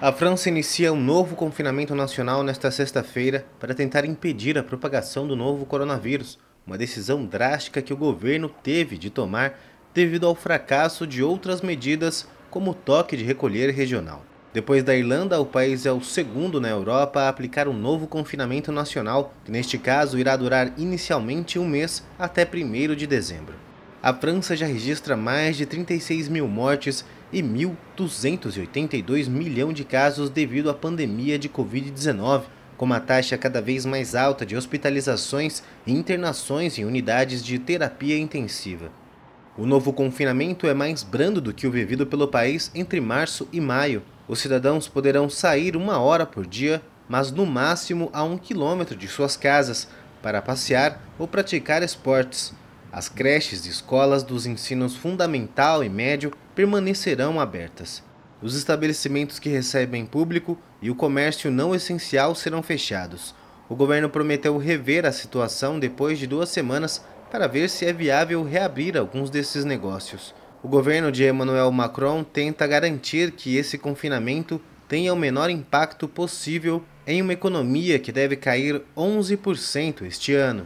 A França inicia um novo confinamento nacional nesta sexta-feira para tentar impedir a propagação do novo coronavírus, uma decisão drástica que o governo teve de tomar devido ao fracasso de outras medidas, como o toque de recolher regional. Depois da Irlanda, o país é o segundo na Europa a aplicar um novo confinamento nacional, que neste caso irá durar inicialmente um mês até 1 de dezembro a França já registra mais de 36 mil mortes e 1.282 milhões de casos devido à pandemia de Covid-19, com uma taxa cada vez mais alta de hospitalizações e internações em unidades de terapia intensiva. O novo confinamento é mais brando do que o vivido pelo país entre março e maio. Os cidadãos poderão sair uma hora por dia, mas no máximo a um quilômetro de suas casas, para passear ou praticar esportes. As creches e escolas dos ensinos fundamental e médio permanecerão abertas. Os estabelecimentos que recebem público e o comércio não essencial serão fechados. O governo prometeu rever a situação depois de duas semanas para ver se é viável reabrir alguns desses negócios. O governo de Emmanuel Macron tenta garantir que esse confinamento tenha o menor impacto possível em uma economia que deve cair 11% este ano.